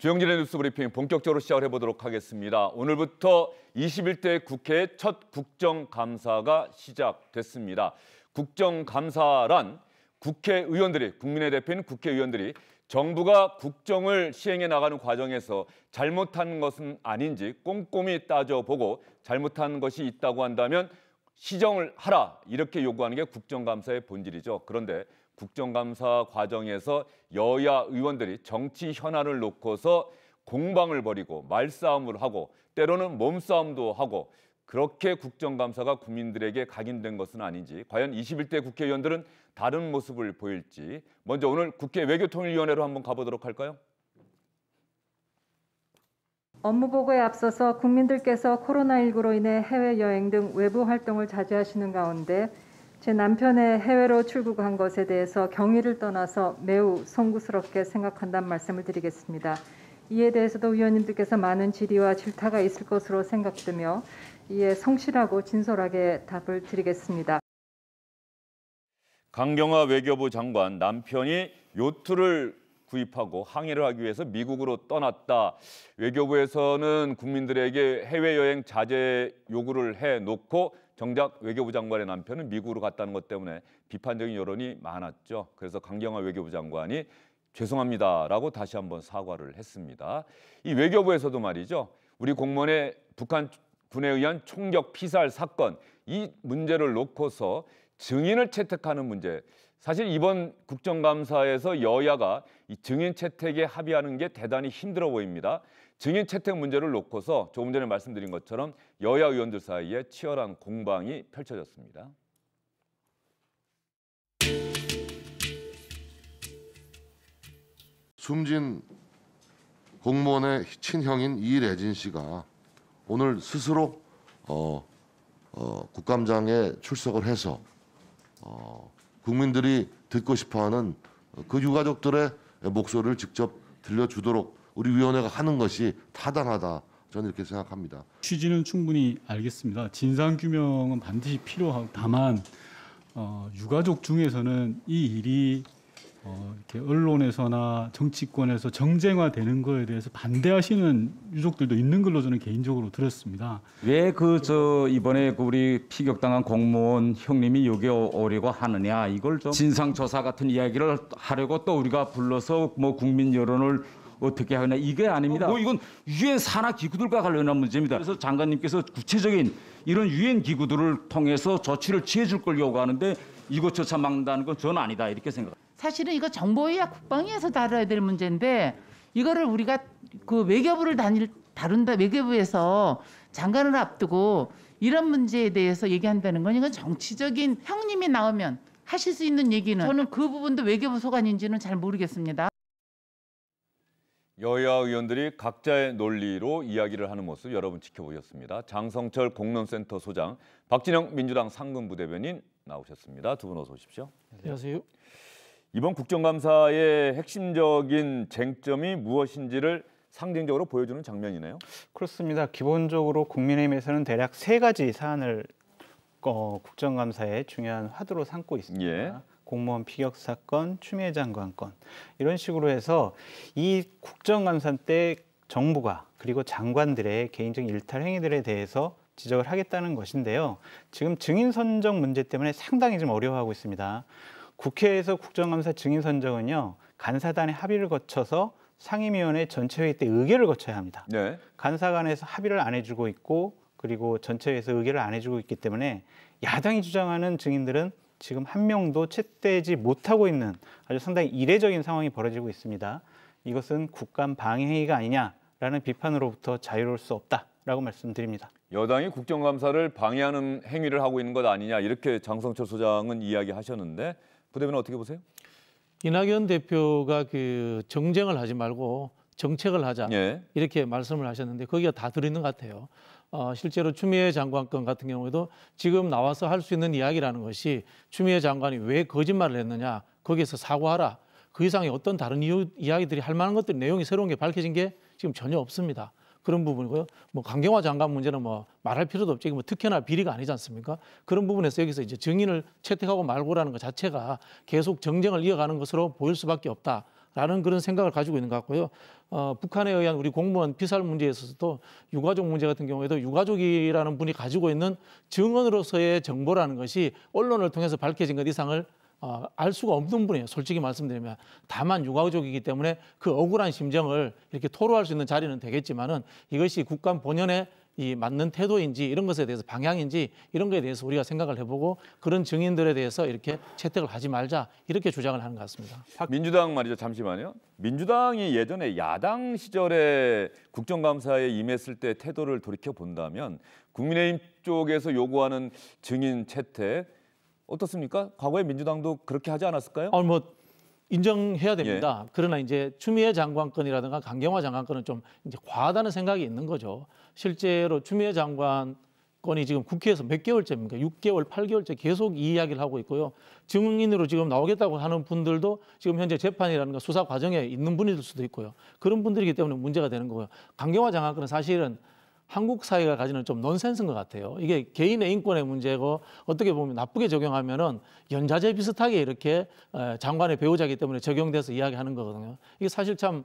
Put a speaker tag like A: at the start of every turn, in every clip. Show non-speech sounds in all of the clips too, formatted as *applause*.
A: 주영진의 뉴스 브리핑 본격적으로 시작을 해보도록 하겠습니다. 오늘부터 21대 국회 첫 국정감사가 시작됐습니다. 국정감사란 국회의원들이, 국민의 대표인 국회의원들이 정부가 국정을 시행해 나가는 과정에서 잘못한 것은 아닌지 꼼꼼히 따져보고 잘못한 것이 있다고 한다면 시정을 하라 이렇게 요구하는 게 국정감사의 본질이죠. 그런데 국정감사 과정에서 여야 의원들이 정치 현안을 놓고서 공방을 벌이고 말싸움을 하고 때로는 몸싸움도 하고 그렇게 국정감사가 국민들에게 각인된 것은 아닌지 과연 21대 국회의원들은 다른 모습을 보일지 먼저 오늘 국회 외교통일위원회로 한번 가보도록 할까요?
B: 업무 보고에 앞서서 국민들께서 코로나19로 인해 해외여행 등 외부 활동을 자제하시는 가운데 제 남편의 해외로 출국한 것에 대해서 경위를 떠나서 매우 송구스럽게 생각한다는 말씀을 드리겠습니다. 이에 대해서도 위원님들께서 많은 질의와 질타가 있을 것으로 생각되며 이에 성실하고 진솔하게 답을 드리겠습니다.
A: 강경화 외교부 장관 남편이 요트를 구입하고 항해를 하기 위해서 미국으로 떠났다. 외교부에서는 국민들에게 해외여행 자제 요구를 해놓고 정작 외교부 장관의 남편은 미국으로 갔다는 것 때문에 비판적인 여론이 많았죠. 그래서 강경화 외교부 장관이 죄송합니다라고 다시 한번 사과를 했습니다. 이 외교부에서도 말이죠. 우리 공무원의 북한 군에 의한 총격 피살 사건 이 문제를 놓고서 증인을 채택하는 문제 사실 이번 국정감사에서 여야가 이 증인 채택에 합의하는 게 대단히 힘들어 보입니다. 증인 채택 문제를 놓고서 조금 전에 말씀드린 것처럼 여야 의원들 사이에 치열한 공방이 펼쳐졌습니다.
C: 숨진 공무원의 친형인 이래진 씨가 오늘 스스로 어, 어, 국감장에 출석을 해서 어, 국민들이 듣고 싶어하는 그 유가족들의 목소리를 직접 들려주도록 우리 위원회가 하는 것이 타당하다. 저는 이렇게 생각합니다.
D: 취지는 충분히 알겠습니다. 진상 규명은 반드시 필요하고 다만 어, 유가족 중에서는 이 일이 어, 이렇게 언론에서나 정치권에서 정쟁화되는 거에 대해서 반대하시는 유족들도 있는 걸로 저는 개인적으로 들었습니다.
A: 왜 그 저 이번에 그 우리 피격당한 공무원 형님이 여기 오려고 하느냐 이걸 좀 진상 조사 같은 이야기를 하려고 또 우리가 불러서 뭐 국민 여론을 어떻게 하느냐 이게 아닙니다. 어, 뭐 이건 유엔 산하 기구들과 관련한 문제입니다. 그래서 장관님께서 구체적인 이런 유엔 기구들을 통해서 조치를 취해줄 걸 요구하는데 이거조차 막는다는 건 저는 아니다 이렇게 생각합니다.
B: 사실은 이거 정보위와 국방위에서 다뤄야 될 문제인데 이거를 우리가 그 외교부를 다닐 다룬다 외교부에서 장관을 앞두고 이런 문제에 대해서 얘기한다는 건 이건 정치적인 형님이 나오면 하실 수 있는 얘기는 저는 그 부분도 외교부 소관인지는 잘 모르겠습니다.
A: 여야 의원들이 각자의 논리로 이야기를 하는 모습 여러분 지켜보셨습니다. 장성철 공론센터 소장, 박진영 민주당 상근부 대변인 나오셨습니다. 두 분 어서 오십시오. 안녕하세요. 이번 국정감사의 핵심적인 쟁점이 무엇인지를 상징적으로 보여주는 장면이네요.
E: 그렇습니다. 기본적으로 국민의힘에서는 대략 세 가지 사안을 어, 국정감사의 중요한 화두로 삼고 있습니다. 예. 공무원 피격 사건, 추미애 장관 건 이런 식으로 해서 이 국정감사 때 정부가 그리고 장관들의 개인적 일탈 행위들에 대해서 지적을 하겠다는 것인데요. 지금 증인 선정 문제 때문에 상당히 좀 어려워하고 있습니다. 국회에서 국정감사 증인 선정은요 간사단의 합의를 거쳐서 상임위원회 전체회의 때 의결을 거쳐야 합니다. 네. 간사간에서 합의를 안 해주고 있고 그리고 전체회에서 의결을 안 해주고 있기 때문에 야당이 주장하는 증인들은 지금 한 명도 채택되지 못하고 있는 아주 상당히 이례적인 상황이 벌어지고 있습니다. 이것은 국감 방해 행위가 아니냐라는 비판으로부터 자유로울 수 없다라고 말씀드립니다.
A: 여당이 국정감사를 방해하는 행위를 하고 있는 것 아니냐 이렇게 장성철 소장은 이야기하셨는데 부대변인 어떻게 보세요?
D: 이낙연 대표가 그 정쟁을 하지 말고 정책을 하자 예. 이렇게 말씀을 하셨는데 거기가 다 들어있는 것 같아요. 어, 실제로 추미애 장관권 같은 경우에도 지금 나와서 할 수 있는 이야기라는 것이 추미애 장관이 왜 거짓말을 했느냐 거기에서 사과하라 그 이상의 어떤 다른 이유, 이야기들이 할 만한 것들 내용이 새로운 게 밝혀진 게 지금 전혀 없습니다. 그런 부분이고요. 뭐 강경화 장관 문제는 뭐 말할 필요도 없지뭐 특혜나 비리가 아니지 않습니까? 그런 부분에서 여기서 이제 증인을 채택하고 말고라는 것 자체가 계속 정쟁을 이어가는 것으로 보일 수밖에 없다. 라는 그런 생각을 가지고 있는 것 같고요. 어, 북한에 의한 우리 공무원 피살 문제에 있어서도 유가족 문제 같은 경우에도 유가족이라는 분이 가지고 있는 증언으로서의 정보라는 것이 언론을 통해서 밝혀진 것 이상을 어, 알 수가 없는 분이에요. 솔직히 말씀드리면 다만 유가족이기 때문에 그 억울한 심정을 이렇게 토로할 수 있는 자리는 되겠지만은 이것이 국감 본연의 이 맞는 태도인지 이런 것에 대해서 방향인지 이런 거에 대해서 우리가 생각을 해보고 그런 증인들에 대해서 이렇게 채택을 하지 말자 이렇게 주장을 하는 것 같습니다.
A: 민주당 말이죠. 잠시만요. 민주당이 예전에 야당 시절에 국정감사에 임했을 때 태도를 돌이켜 본다면 국민의힘 쪽에서 요구하는 증인 채택
D: 어떻습니까? 과거에 민주당도 그렇게 하지 않았을까요? 어, 뭐 인정해야 됩니다. 예. 그러나 이제 추미애 장관권이라든가 강경화 장관권은 좀 이제 과하다는 생각이 있는 거죠. 실제로 추미애 장관권이 지금 국회에서 몇 개월째입니까? 6개월, 8개월째 계속 이 이야기를 하고 있고요. 증인으로 지금 나오겠다고 하는 분들도 지금 현재 재판이라는 거 수사 과정에 있는 분일 수도 있고요. 그런 분들이기 때문에 문제가 되는 거고요. 강경화 장관은 사실은 한국 사회가 가지는 좀 넌센스인 것 같아요. 이게 개인의 인권의 문제고 어떻게 보면 나쁘게 적용하면은 연좌제 비슷하게 이렇게 장관의 배우자기 이 때문에 적용돼서 이야기하는 거거든요. 이게 사실 참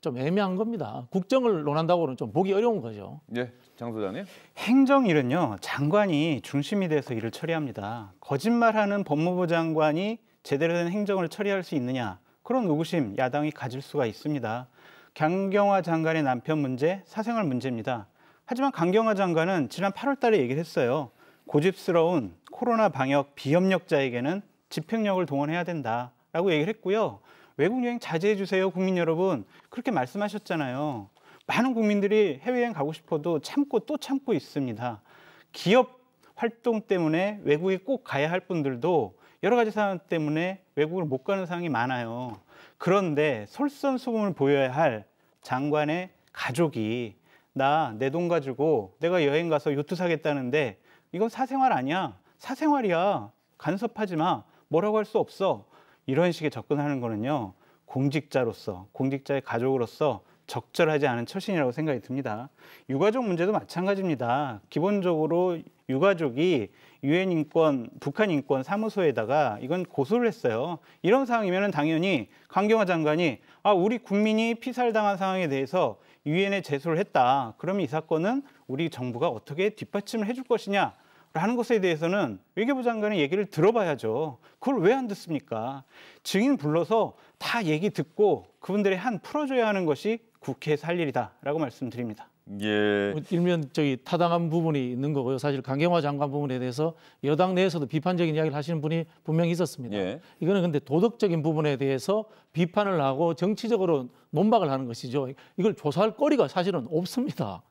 D: 좀 애매한 겁니다. 국정을 논한다고는 좀 보기 어려운 거죠.
E: 예, 장 소장님. 행정일은요 장관이 중심이 돼서 일을 처리합니다. 거짓말하는 법무부 장관이 제대로 된 행정을 처리할 수 있느냐 그런 의구심 야당이 가질 수가 있습니다. 강경화 장관의 남편 문제, 사생활 문제입니다. 하지만 강경화 장관은 지난 8월 달에 얘기를 했어요. 고집스러운 코로나 방역 비협력자에게는 집행력을 동원해야 된다라고 얘기를 했고요. 외국 여행 자제해 주세요, 국민 여러분. 그렇게 말씀하셨잖아요. 많은 국민들이 해외여행 가고 싶어도 참고 또 참고 있습니다. 기업 활동 때문에 외국에 꼭 가야 할 분들도 여러 가지 사안 때문에 외국을 못 가는 상황이 많아요. 그런데 솔선수범을 보여야 할 장관의 가족이 나 내 돈 가지고 내가 여행 가서 요트 사겠다는데 이건 사생활 아니야. 사생활이야. 간섭하지 마. 뭐라고 할 수 없어. 이런 식의 접근하는 거는요. 공직자로서 공직자의 가족으로서 적절하지 않은 처신이라고 생각이 듭니다. 유가족 문제도 마찬가지입니다. 기본적으로 유가족이 유엔 인권 북한 인권 사무소에다가 이건 고소를 했어요. 이런 상황이면 당연히 강경화 장관이 아 우리 국민이 피살당한 상황에 대해서 유엔에 제소를 했다. 그러면 이 사건은 우리 정부가 어떻게 뒷받침을 해줄 것이냐 하는 것에 대해서는 외교부 장관의 얘기를 들어봐야죠. 그걸 왜 안 듣습니까? 증인 불러서 다 얘기 듣고 그분들의 한 풀어줘야 하는 것이 국회에서 할 일이다라고 말씀드립니다.
D: 예. 뭐 일면 저기 타당한 부분이 있는 거고요. 사실 강경화 장관 부분에 대해서 여당 내에서도 비판적인 이야기를 하시는 분이 분명히 있었습니다. 예. 이거는 근데 도덕적인 부분에 대해서 비판을 하고 정치적으로 논박을 하는 것이죠. 이걸 조사할 거리가 사실은 없습니다.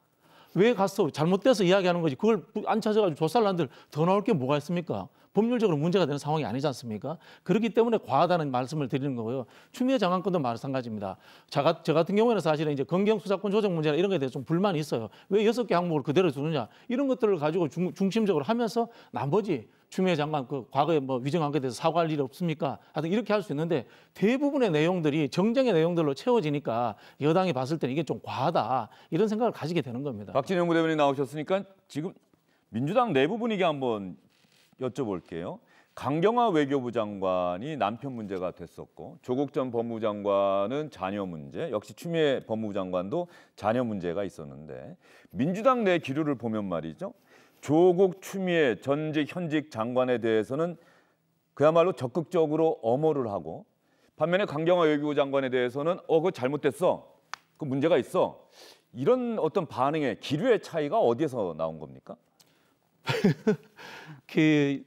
D: 왜 갔어? 잘못돼서 이야기하는 거지. 그걸 안 찾아가지고 조사를 하는더 나올 게 뭐가 있습니까? 법률적으로 문제가 되는 상황이 아니지 않습니까? 그렇기 때문에 과하다는 말씀을 드리는 거고요. 추미애 장관권도 마찬가지입니다. 제가, 저 같은 경우에는 사실은 이제 건경수사권 조정 문제나 이런 거에 대해서 좀 불만이 있어요. 왜 여섯 개 항목을 그대로 두느냐. 이런 것들을 가지고 중, 중, 심적으로 하면서 나머지 추미애 장관 그 과거에 뭐위정한것돼서 사과할 일이 없습니까? 하여튼 이렇게 할 수 있는데 대부분의 내용들이 정쟁의 내용들로 채워지니까 여당이 봤을 때는 이게 좀 과하다 이런 생각을 가지게 되는 겁니다. 박진영
A: 부대변인 나오셨으니까 지금 민주당 내부 분위기 한번 여쭤볼게요. 강경화 외교부 장관이 남편 문제가 됐었고 조국 전 법무부 장관은 자녀 문제 역시 추미애 법무부 장관도 자녀 문제가 있었는데 민주당 내 기류를 보면 말이죠. 조국 추미애 전직 현직 장관에 대해서는 그야말로 적극적으로 엄호를 하고 반면에 강경화 외교부 장관에 대해서는 어 그거 잘못됐어 그 문제가 있어 이런 어떤 반응의 기류의 차이가 어디에서 나온 겁니까? *laughs*
D: 그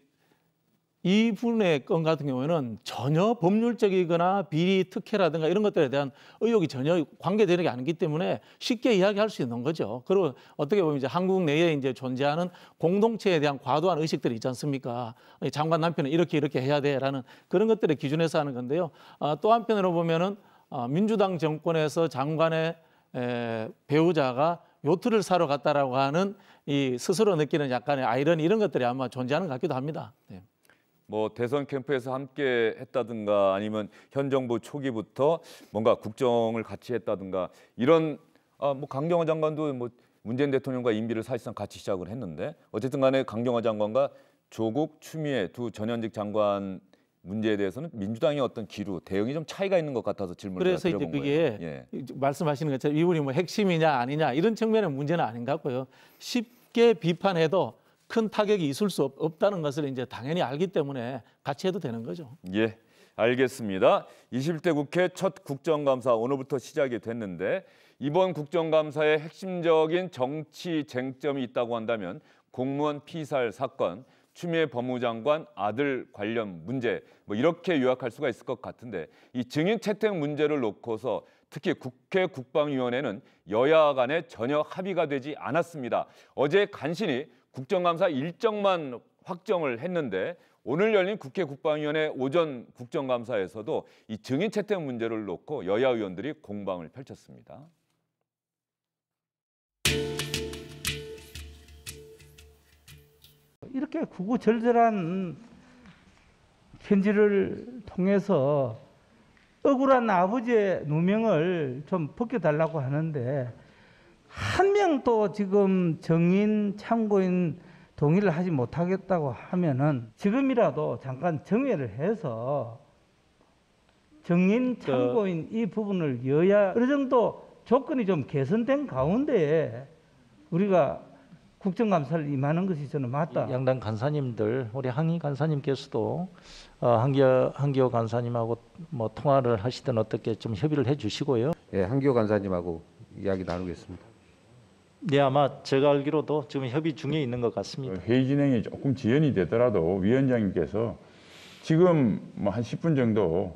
D: 이분의 건 같은 경우에는 전혀 법률적이거나 비리 특혜라든가 이런 것들에 대한 의혹이 전혀 관계되는 게 아니기 때문에 쉽게 이야기할 수 있는 거죠. 그리고 어떻게 보면 이제 한국 내에 이제 존재하는 공동체에 대한 과도한 의식들이 있지 않습니까? 장관 남편은 이렇게 이렇게 해야 돼라는 그런 것들을 기준에서 하는 건데요. 아, 또 한편으로 보면은 아, 민주당 정권에서 장관의 에, 배우자가 요트를 사러 갔다라고 하는 이 스스로 느끼는 약간의 아이러니 이런 것들이 아마 존재하는 것 같기도 합니다. 네.
A: 뭐 대선 캠프에서 함께 했다든가 아니면 현 정부 초기부터 뭔가 국정을 같이 했다든가 이런 아뭐 강경화 장관도 뭐 문재인 대통령과 임기를 사실상 같이 시작을 했는데 어쨌든 간에 강경화 장관과 조국 추미애 두 전현직 장관 문제에 대해서는 민주당의 어떤 기류 대응이 좀 차이가 있는 것 같아서 질문을 그래서 이제
D: 그게 예. 말씀하시는 것처럼 이분이 뭐 핵심이냐 아니냐 이런 측면의 문제는 아닌 것 같고요 쉽게 비판해도 큰 타격이 있을 수 없, 다는 것을 이제 당연히 알기 때문에 같이 해도 되는 거죠.
A: 예, 알겠습니다. 21대 국회 첫 국정감사 오늘부터 시작이 됐는데 이번 국정감사의 핵심적인 정치 쟁점이 있다고 한다면 공무원 피살 사건, 추미애 법무장관 아들 관련 문제 뭐 이렇게 요약할 수가 있을 것 같은데 이 증인 채택 문제를 놓고서 특히 국회 국방위원회는 여야 간에 전혀 합의가 되지 않았습니다. 어제 간신히 국정감사 일정만 확정을 했는데 오늘 열린 국회 국방위원회 오전 국정감사에서도 이 증인 채택 문제를 놓고 여야 의원들이 공방을 펼쳤습니다.
E: 이렇게 구구절절한 편지를 통해서 억울한 아버지의 누명을 좀 벗겨달라고 하는데 한 명도 지금 정인 참고인 동의를 하지 못하겠다고 하면은 지금이라도 잠깐 정회를 해서 정인 그 참고인 이 부분을 여야 어느 정도 조건이 좀 개선된 가운데
C: 우리가 국정감사를 임하는 것이 저는 맞다. 양당 간사님들 우리 항희 간사님께서도 어, 한기호, 한기호 간사님하고 뭐 통화를 하시든 어떻게 좀 협의를 해주시고요. 예, 한기호 간사님하고 이야기 나누겠습니다. 네 아마 제가 알기로도 지금 협의 중에 있는 것 같습니다. 그 회의 진행이 조금 지연이 되더라도 위원장님께서 지금 뭐한 10분 정도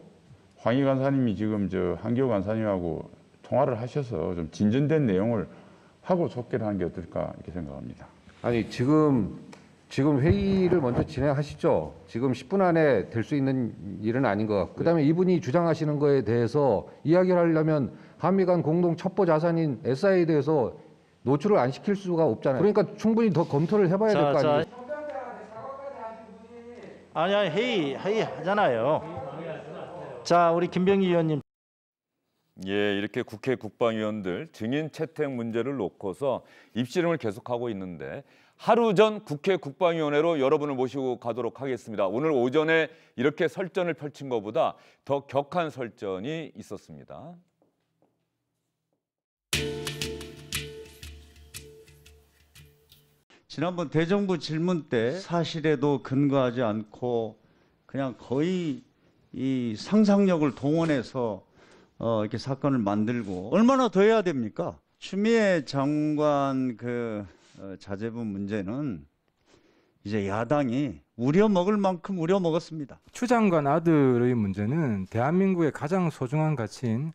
C: 황희 간사님이 지금 저 한교 간사님하고 통화를 하셔서 좀 진전된 내용을 하고 속개 하는 게 어떨까
B: 이렇게 생각합니다. 아니 지금 지금 회의를 먼저 진행하시죠. 지금 10분 안에 될 수 있는 일은 아닌 것 같고 그다음에 이분이 주장하시는 거에 대해서 이야기를 하려면 한미 간 공동 첩보 자산인 SI에 대해서 노출을 안 시킬 수가 없잖아요. 그러니까 충분히 더 검토를 해봐야 될거 자, 아니에요. 자.
C: 아니 아니 회의 회의 하잖아요. 자 우리 김병기 의원님.
A: 예, 이렇게 국회 국방위원들 증인 채택 문제를 놓고서 입씨름을 계속하고 있는데 하루 전 국회 국방위원회로 여러분을 모시고 가도록 하겠습니다. 오늘 오전에 이렇게 설전을 펼친 것보다 더 격한 설전이 있었습니다.
C: 지난번 대정부 질문 때 사실에도 근거하지 않고 그냥 거의 이 상상력을 동원해서 어 이렇게 사건을 만들고 얼마나 더 해야 됩니까? 추미애 장관 그
B: 어, 자제분 문제는 이제 야당이 우려 먹을 만큼 우려 먹었습니다. 추 장관 아들의 문제는 대한민국의 가장 소중한 가치인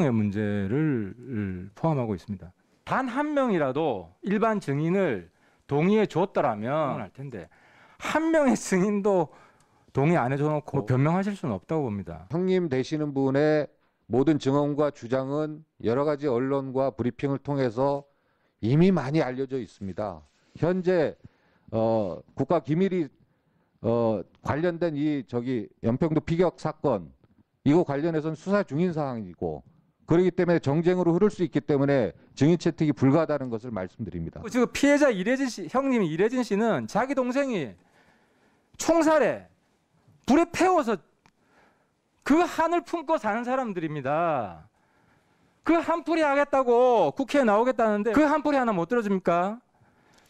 B: 공정의 문제를 포함하고 있습니다. 단 한 명이라도 일반 증인을 동의해 줬더라면 음. 할 텐데 한 명의 승인도 동의 안 해줘놓고 뭐 변명하실 수는 없다고 봅니다. 형님 되시는 분의 모든 증언과 주장은 여러 가지 언론과 브리핑을 통해서 이미 많이 알려져 있습니다. 현재 어, 국가 기밀이 어, 관련된 이 저기 연평도 피격 사건 이거 관련해서는 수사 중인 상황이고 그렇기 때문에 정쟁으로 흐를 수 있기 때문에 증인 채택이 불가하다는 것을 말씀드립니다. 그 지금 피해자 이래진 씨, 형님 이래진 씨는 자기 동생이 총살에 불에 태워서 그 한을 품고 사는 사람들입니다. 그 한풀이 하겠다고 국회에 나오겠다는데 그 한풀이 하나 못 들어줍니까?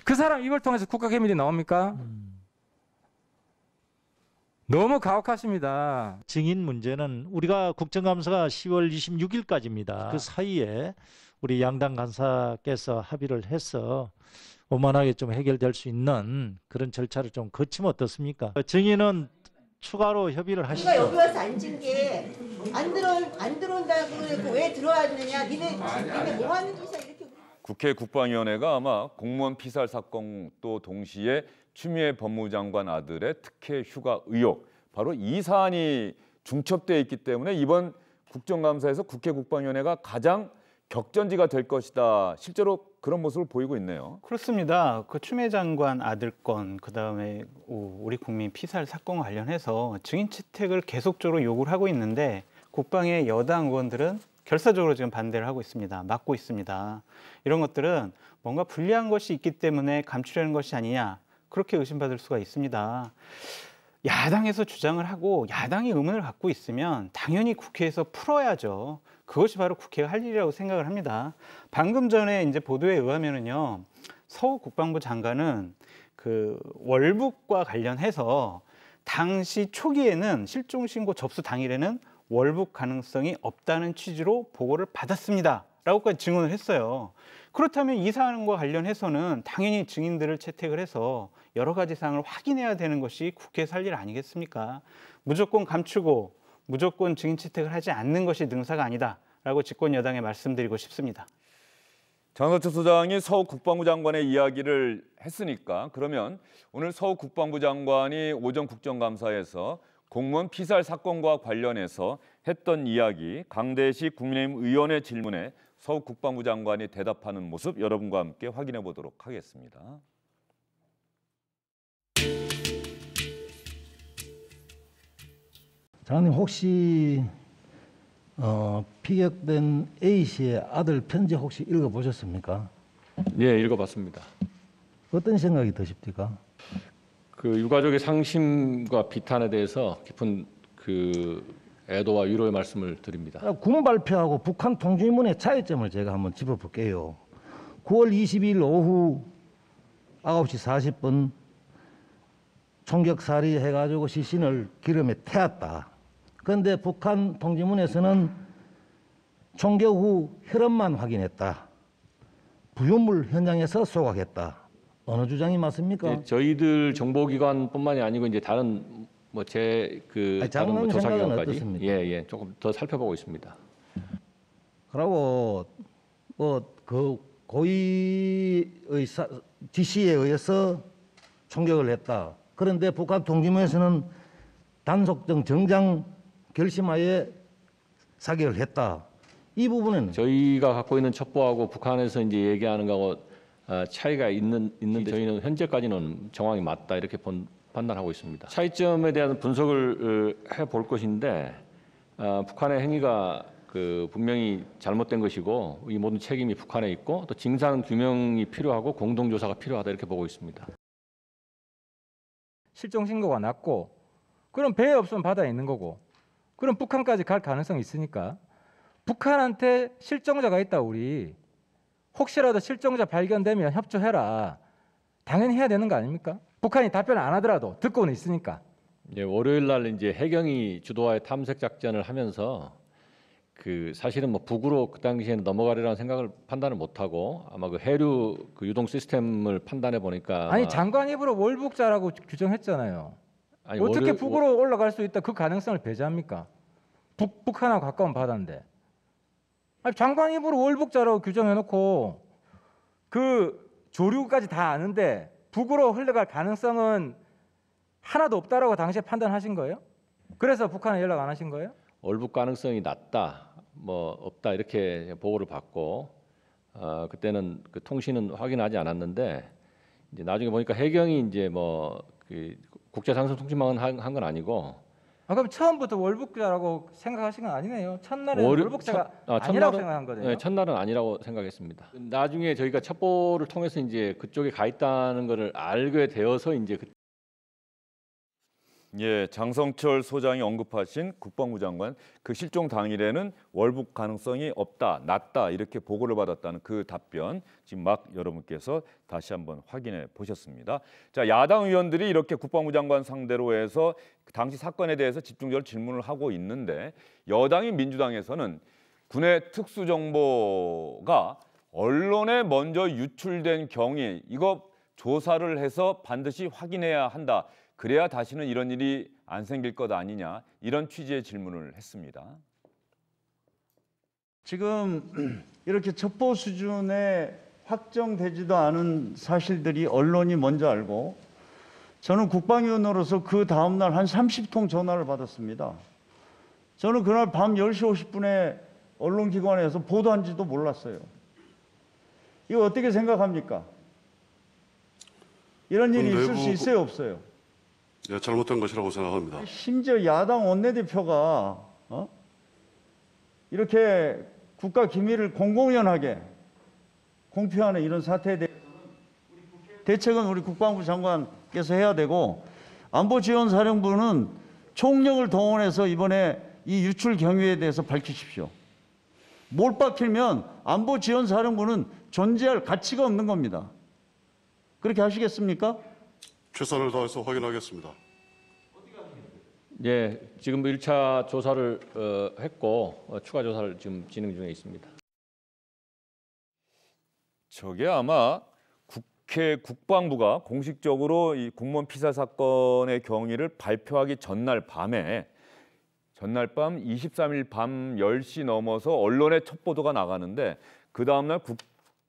B: 그 사람 입을 통해서 국가 개밀이 나옵니까? 음. 너무 가혹하십니다. 증인 문제는 우리가 국정감사가 10월
C: 26일까지입니다. 그 사이에 우리 양당 간사께서 합의를 해서 원만하게 좀 해결될 수 있는 그런 절차를 좀 거치면 어떻습니까? 증인은 추가로 협의를
A: 하시죠. 네가 여기 와서
B: 앉은 게안 들어 안 들어온다고 그러왜 들어왔느냐? 니네 니네 뭐 하는 짓이야 이렇게.
A: 국회 국방위원회가 아마 공무원 피살 사건 또 동시에 추미애 법무장관 아들의 특혜 휴가 의혹 바로 이 사안이 중첩되어 있기 때문에 이번 국정감사에서
E: 국회 국방위원회가 가장 격전지가 될 것이다. 실제로 그런 모습을 보이고 있네요. 그렇습니다. 그 추미애 장관 아들 건, 그다음에 우리 국민 피살 사건 관련해서 증인 채택을 계속적으로 요구를 하고 있는데 국방의 여당 의원들은 결사적으로 지금 반대를 하고 있습니다. 막고 있습니다. 이런 것들은 뭔가 불리한 것이 있기 때문에 감추려는 것이 아니냐 그렇게 의심받을 수가 있습니다. 야당에서 주장을 하고 야당이 의문을 갖고 있으면 당연히 국회에서 풀어야죠. 그것이 바로 국회가 할 일이라고 생각을 합니다. 방금 전에 이제 보도에 의하면은요. 서우 국방부 장관은 그 월북과 관련해서 당시 초기에는 실종 신고 접수 당일에는 월북 가능성이 없다는 취지로 보고를 받았습니다. 라고까지 증언을 했어요. 그렇다면 이 사안과 관련해서는 당연히 증인들을 채택을 해서 여러 가지 사항을 확인해야 되는 것이 국회 살일 아니겠습니까? 무조건 감추고 무조건 증인 채택을 하지 않는 것이 능사가 아니다라고 집권 여당에 말씀드리고 싶습니다. 장서철 소장이 서욱 국방부
A: 장관의 이야기를 했으니까 그러면 오늘 서욱 국방부 장관이 오전 국정감사에서 공무원 피살 사건과 관련해서 했던 이야기 강대식 국민의힘 의원의 질문에 서욱 국방부 장관이 대답하는 모습 여러분과 함께 확인해 보도록 하겠습니다.
C: 장님 혹시 어, 피격된 A 씨의 아들 편지 혹시 읽어보셨습니까?
F: 예, 읽어봤습니다.
C: 어떤 생각이 드십니까?
F: 그 유가족의 상심과 비탄에 대해서 깊은 그 애도와 위로의 말씀을 드립니다.
C: 군 발표하고 북한 통주문의 차이점을 제가 한번 짚어볼게요. 9월 22일 오후 9시 40분 총격 살이해가지고 시신을 기름에 태웠다. 그런데 북한 통지문에서는 총격 후 혈흔만 확인했다. 부유물 현장에서
F: 소각했다.
C: 어느 주장이 맞습니까?
F: 저희들 정보기관뿐만이 아니고 이제 다른 뭐 제그 다른 뭐 조사기관까지 예예 예. 조금 더 살펴보고 있습니다.
C: 그리고 뭐그 고위의 사, 지시에 의해서 총격을 했다. 그런데 북한 통지문에서는
F: 단속정 정장 결심하에 사격을 했다. 이 부분은 저희가 갖고 있는 첩보하고 북한에서 이제 얘기하는 거하고 어, 차이가 있는 있는데 저희는 현재까지는 정황이 맞다 이렇게 본, 판단하고 있습니다. 차이점에 대한 분석을 어, 해볼 것인데 어, 북한의 행위가 그 분명히 잘못된 것이고 이 모든 책임이 북한에 있고 또 진상 규명이 필요하고 공동 조사가 필요하다 이렇게 보고 있습니다.
B: 실종 신고가 났고 그럼 배에 없으면 바다에 있는 거고 그럼 북한까지 갈 가능성이 있으니까 북한한테 실종자가 있다 우리 혹시라도 실종자 발견되면 협조해라 당연히 해야 되는 거 아닙니까? 북한이 답변을 안 하더라도 듣고는 있으니까.
F: 예, 월요일 날 이제 해경이 주도하에 탐색 작전을 하면서 그 사실은 뭐 북으로 그 당시에는 넘어가리라는 생각을 판단을 못 하고 아마 그 해류 그 유동
B: 시스템을 판단해 보니까 아니 장관 입으로 월북자라고 규정했잖아요. 아니, 어떻게 월요, 북으로 올라갈 수 있다 그 가능성을 배제합니까? 북 북한하고 가까운 바다인데. 아니, 장관 입으로 월북자라고 규정해놓고 그 조류까지 다 아는데 북으로 흘러갈 가능성은 하나도 없다라고 당시에 판단하신 거예요? 그래서 북한에 연락 안 하신 거예요? 월북 가능성이
F: 낮다, 뭐 없다 이렇게 보고를 받고 어, 그때는 그 통신은 확인하지 않았는데 이제 나중에 보니까 해경이 이제 뭐 국제 상선 통신망은 한 건 아니고
B: 아, 그럼 처음부터 월북자라고 생각하신 건 아니네요. 첫날에 월, 월북자가 첫, 아, 아니라고 생각한 거네요. 네,
F: 첫날은 아니라고 생각했습니다. 나중에 저희가 첩보를 통해서 이제 그쪽에 가 있다는 것을 알게 되어서 이제 그,
A: 예, 장성철 소장이 언급하신 국방부 장관 그 실종 당일에는 월북 가능성이 없다, 낮다 이렇게 보고를 받았다는 그 답변 지금 막 여러분께서 다시 한번 확인해 보셨습니다. 자, 야당 의원들이 이렇게 국방부 장관 상대로 해서 당시 사건에 대해서 집중적으로 질문을 하고 있는데 여당인 민주당에서는 군의 특수정보가 언론에 먼저 유출된 경위 이거 조사를 해서 반드시 확인해야 한다. 그래야 다시는 이런 일이 안 생길 것 아니냐 이런 취지의 질문을 했습니다.
C: 지금 *clears throat* 이렇게 첩보 수준에 확정되지도 않은 사실들이 언론이 먼저 알고 저는 국방위원으로서 그 다음날 한 30통 전화를 받았습니다. 저는 그날 밤 10시 50분에 언론기관에서 보도한지도 몰랐어요. 이거 어떻게 생각합니까? 이런 일이 있을 수 뭐 있어요 없어요? 예, 잘못된 것이라고 생각합니다. 심지어 야당 원내대표가 어? 이렇게 국가 기밀을 공공연하게 공표하는 이런 사태에 대해 대책은 우리 국방부 장관께서 해야 되고 안보지원사령부는 총력을 동원해서 이번에 이 유출 경위에 대해서 밝히십시오. 뭘 밝히면 안보지원사령부는 존재할 가치가 없는 겁니다. 그렇게 하시겠습니까? 최선을 다해서 확인하겠습니다.
F: 예, 지금 1차 조사를 어, 했고 어, 추가 조사를 지금 진행 중에 있습니다. 저게 아마
A: 국회 국방부가 공식적으로 이 공무원 피살 사건의 경위를 발표하기 전날 밤에 전날 밤 23일 밤 10시 넘어서 언론에 첫 보도가 나가는데 그 다음날 국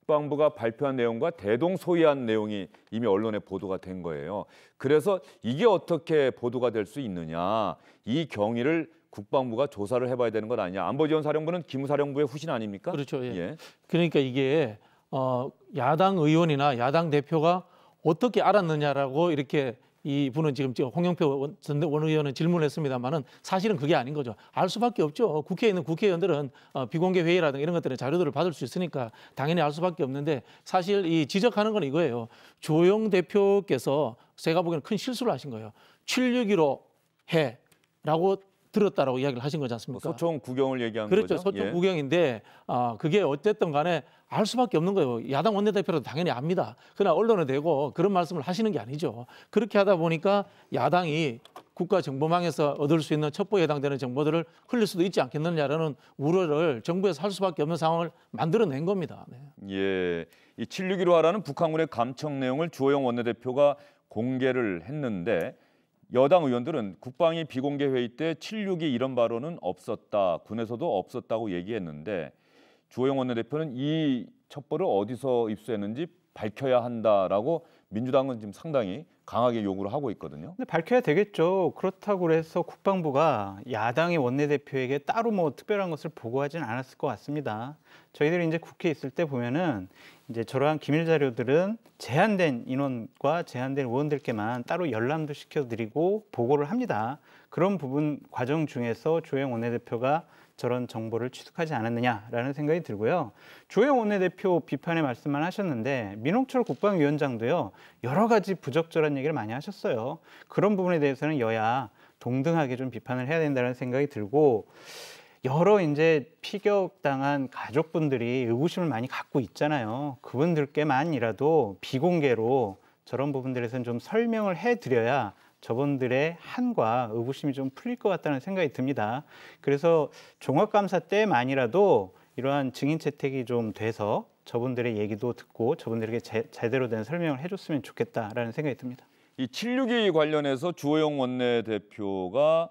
A: 국방부가 발표한 내용과 대동소이한 내용이 이미 언론에 보도가 된 거예요. 그래서 이게 어떻게 보도가 될 수 있느냐 이 경위를 국방부가 조사를 해봐야 되는 것 아니냐. 안보지원 사령부는 기무사령부의 후신 아닙니까?
D: 그렇죠. 예. 예. 그러니까 이게 어, 야당 의원이나 야당 대표가 어떻게 알았느냐라고 이렇게 이 분은 지금 홍영표 전 원의원은 질문했습니다만은 사실은 그게 아닌 거죠. 알 수밖에 없죠. 국회에 있는 국회의원들은 어, 비공개 회의라든가 이런 것들의 자료들을 받을 수 있으니까 당연히 알 수밖에 없는데 사실 이 지적하는 건 이거예요. 조영 대표께서 제가 보기에는 큰 실수를 하신 거예요. 761로 해라고 들었다라고 이야기를 하신 거지 않습니까? 소총 구경을 얘기한 그렇죠. 거죠. 그렇죠. 소총 예. 구경인데 아, 그게 어쨌든 간에 알 수밖에 없는 거예요. 야당 원내대표라도 당연히 압니다. 그러나 언론에 대고 그런 말씀을 하시는 게 아니죠. 그렇게 하다 보니까 야당이 국가정보망에서 얻을 수 있는 첩보에 해당되는 정보들을 흘릴 수도 있지 않겠느냐라는 우려를 정부에서 할 수밖에 없는 상황을 만들어낸 겁니다. 네. 예, 이 761호 라는 북한군의
A: 감청 내용을 주호영 원내대표가 공개를 했는데 여당 의원들은 국방위 비공개 회의 때762 이런 발언은 없었다, 군에서도 없었다고 얘기했는데 주호영 원내대표는 이 첩보를 어디서 입수했는지 밝혀야 한다라고 민주당은 지금 상당히 강하게 요구를 하고 있거든요.
E: 근데 밝혀야 되겠죠. 그렇다고 해서 국방부가 야당의 원내대표에게 따로 뭐 특별한 것을 보고하진 않았을 것 같습니다. 저희들이 이제 국회에 있을 때 보면은 이제 저러한 기밀 자료들은 제한된 인원과 제한된 의원들께만 따로 열람도 시켜드리고 보고를 합니다. 그런 부분 과정 중에서 조영 원내대표가 저런 정보를 취득하지 않았느냐라는 생각이 들고요. 조영 원내대표 비판의 말씀만 하셨는데 민홍철 국방위원장도요. 여러 가지 부적절한 얘기를 많이 하셨어요. 그런 부분에 대해서는 여야 동등하게 좀 비판을 해야 된다는 생각이 들고 여러 이제 피격당한 가족분들이 의구심을 많이 갖고 있잖아요. 그분들께만이라도 비공개로 저런 부분들에선좀 설명을 해드려야 저분들의 한과 의구심이 좀 풀릴 것 같다는 생각이 듭니다. 그래서 종합감사 때만이라도 이러한 증인 채택이 좀 돼서 저분들의 얘기도 듣고 저분들에게 제, 제대로 된 설명을 해줬으면 좋겠다라는 생각이 듭니다.
A: 이762 관련해서 주호영 원내대표가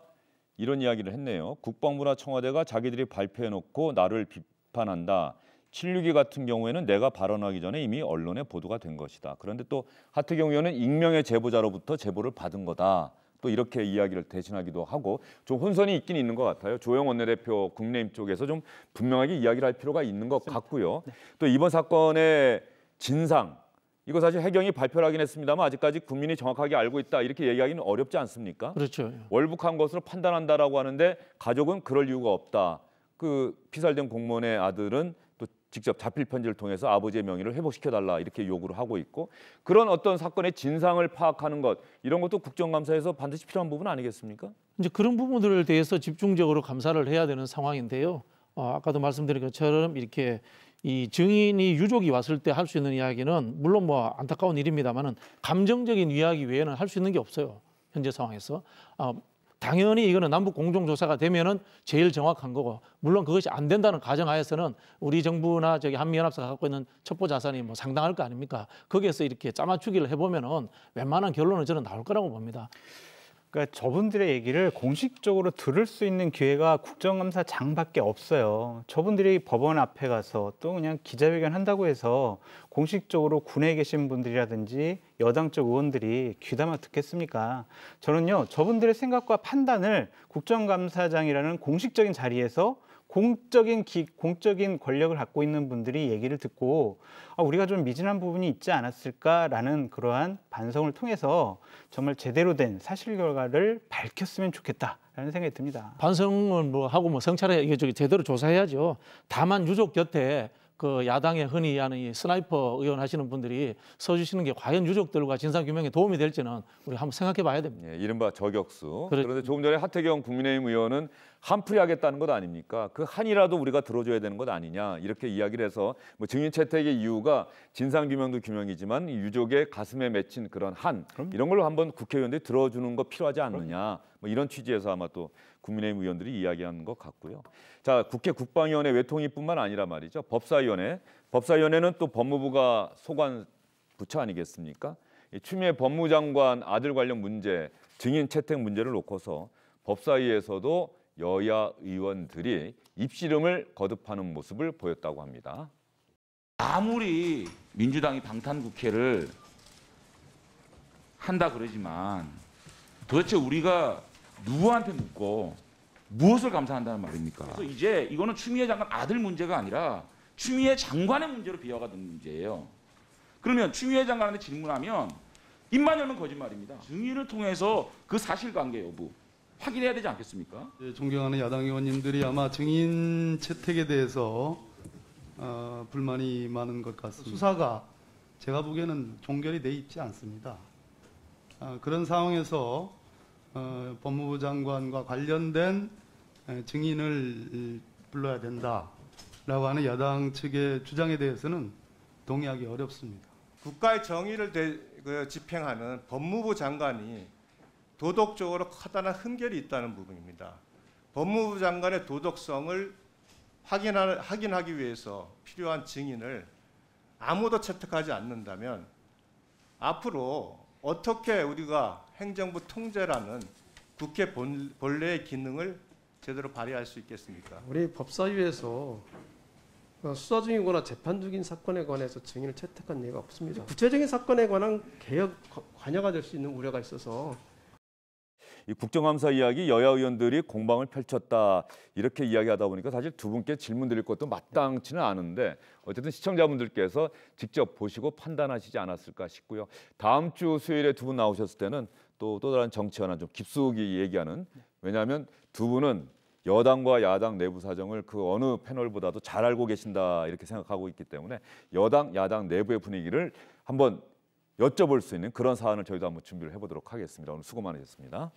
A: 이런 이야기를 했네요. 국방부나 청와대가 자기들이 발표해놓고 나를 비판한다. 762 같은 경우에는 내가 발언하기 전에 이미 언론에 보도가 된 것이다. 그런데 또 하트 경우에는 익명의 제보자로부터 제보를 받은 거다. 또 이렇게 이야기를 대신하기도 하고 좀 혼선이 있긴 있는 것 같아요. 조영 원내대표 국내임 쪽에서 좀 분명하게 이야기를 할 필요가 있는 것 맞습니다. 같고요. 네. 또 이번 사건의 진상 이거 사실 해경이 발표를 하긴 했습니다만 아직까지 국민이 정확하게 알고 있다 이렇게 얘기하기는 어렵지 않습니까? 그렇죠. 월북한 것으로 판단한다라고 하는데 가족은 그럴 이유가 없다. 그 피살된 공무원의 아들은 직접 자필 편지를 통해서 아버지의 명의를 회복시켜 달라 이렇게 요구를 하고 있고 그런 어떤 사건의 진상을 파악하는 것 이런 것도 국정감사에서 반드시 필요한 부분 아니겠습니까?
D: 이제 그런 부분들에 대해서 집중적으로 감사를 해야 되는 상황인데요. 어, 아까도 말씀드린 것처럼 이렇게 이 증인이 유족이 왔을 때 할 수 있는 이야기는 물론 뭐 안타까운 일입니다만은 감정적인 이야기 외에는 할 수 있는 게 없어요. 현재 상황에서 아, 당연히 이거는 남북 공정조사가 되면은 제일 정확한 거고 물론 그것이 안 된다는 가정하에서는 우리 정부나 저기 한미연합사가 갖고 있는 첩보 자산이 뭐 상당할 거 아닙니까? 거기에서 이렇게 짜맞추기를 해보면은 웬만한 결론은 저는 나올 거라고 봅니다.
E: 그러니까 저분들의 얘기를 공식적으로 들을 수 있는 기회가 국정감사장밖에 없어요. 저분들이 법원 앞에 가서 또 그냥 기자회견 한다고 해서 공식적으로 군에 계신 분들이라든지 여당 쪽 의원들이 귀담아 듣겠습니까? 저는요 저분들의 생각과 판단을 국정감사장이라는 공식적인 자리에서 공적인 기, 공적인 권력을 갖고 있는 분들이 얘기를 듣고 아, 우리가 좀 미진한 부분이 있지 않았을까라는 그러한 반성을 통해서 정말 제대로 된 사실 결과를 밝혔으면 좋겠다라는 생각이 듭니다.
D: 반성은 뭐 하고 뭐 성찰해 이게 저기 제대로 조사해야죠. 다만 유족 곁에 그 야당에 흔히 하는 이 스나이퍼 의원 하시는 분들이 써주시는 게 과연 유족들과 진상규명에 도움이 될지는 우리 한번 생각해 봐야 됩니다.
A: 예, 이른바 저격수. 그래. 그런데 조금 전에 하태경 국민의힘 의원은 한풀이 하겠다는 것 아닙니까? 그 한이라도 우리가 들어줘야 되는 것 아니냐 이렇게 이야기를 해서 뭐 증인 채택의 이유가 진상규명도 규명이지만 유족의 가슴에 맺힌 그런 한 그럼. 이런 걸로 한번 국회의원들이 들어주는 거 필요하지 않느냐 뭐 이런 취지에서 아마 또 국민의힘 의원들이 이야기하는것 같고요. 자, 국회 국방위원회 외통위뿐만 아니라 말이죠. 법사위원회. 법사위원회는 또 법무부가 소관 부처 아니겠습니까? 추미애 법무장관 아들 관련 문제, 증인 채택 문제를 놓고서 법사위에서도 여야 의원들이 입씨름을 거듭하는 모습을 보였다고 합니다. 아무리 민주당이 방탄국회를 한다 그러지만 도대체 우리가 누구한테 묻고 무엇을 감사한다는 말입니까? 그래서 이제 이거는 추미애 장관 아들 문제가 아니라 추미애 장관의 문제로 비화가 된 문제예요. 그러면 추미애 장관한테 질문하면 입만 열면 거짓말입니다. 증인을 통해서 그 사실관계 여부 확인해야 되지 않겠습니까?
C: 네, 존경하는 야당 의원님들이 아마 증인 채택에 대해서 어, 불만이 많은 것 같습니다. 수사가 제가 보기에는 종결이 돼 있지 않습니다. 어, 그런 상황에서 어, 법무부 장관과 관련된 증인을 불러야 된다라고 하는 여당 측의 주장에 대해서는 동의하기 어렵습니다. 국가의 정의를 대, 그, 집행하는 법무부 장관이 도덕적으로 커다란 흠결이 있다는 부분입니다. 법무부 장관의 도덕성을 확인하, 확인하기 위해서 필요한 증인을 아무도 채택하지 않는다면 앞으로 어떻게 우리가 행정부 통제라는 국회 본, 본래의 기능을 제대로 발휘할 수 있겠습니까?
E: 우리 법사위에서 어, 수사 중이거나 재판 중인 사건에 관해서 증인을 채택한 예가 없습니다. 네. 구체적인 사건에 관한 개혁 관여가 될 수 있는 우려가 있어서
A: 이 국정감사 이야기 여야 의원들이 공방을 펼쳤다 이렇게 이야기하다 보니까 사실 두 분께 질문 드릴 것도 마땅치는 않은데 어쨌든 시청자분들께서 직접 보시고 판단하시지 않았을까 싶고요. 다음 주 수요일에 두 분 나오셨을 때는 또 또 다른 정치 현안 좀 깊숙이 얘기하는 왜냐하면 두 분은 여당과 야당 내부 사정을 그 어느 패널보다도 잘 알고 계신다 이렇게 생각하고 있기 때문에 여당 야당 내부의 분위기를 한번 여쭤볼 수 있는 그런 사안을 저희도 한번 준비를 해보도록 하겠습니다. 오늘 수고 많으셨습니다.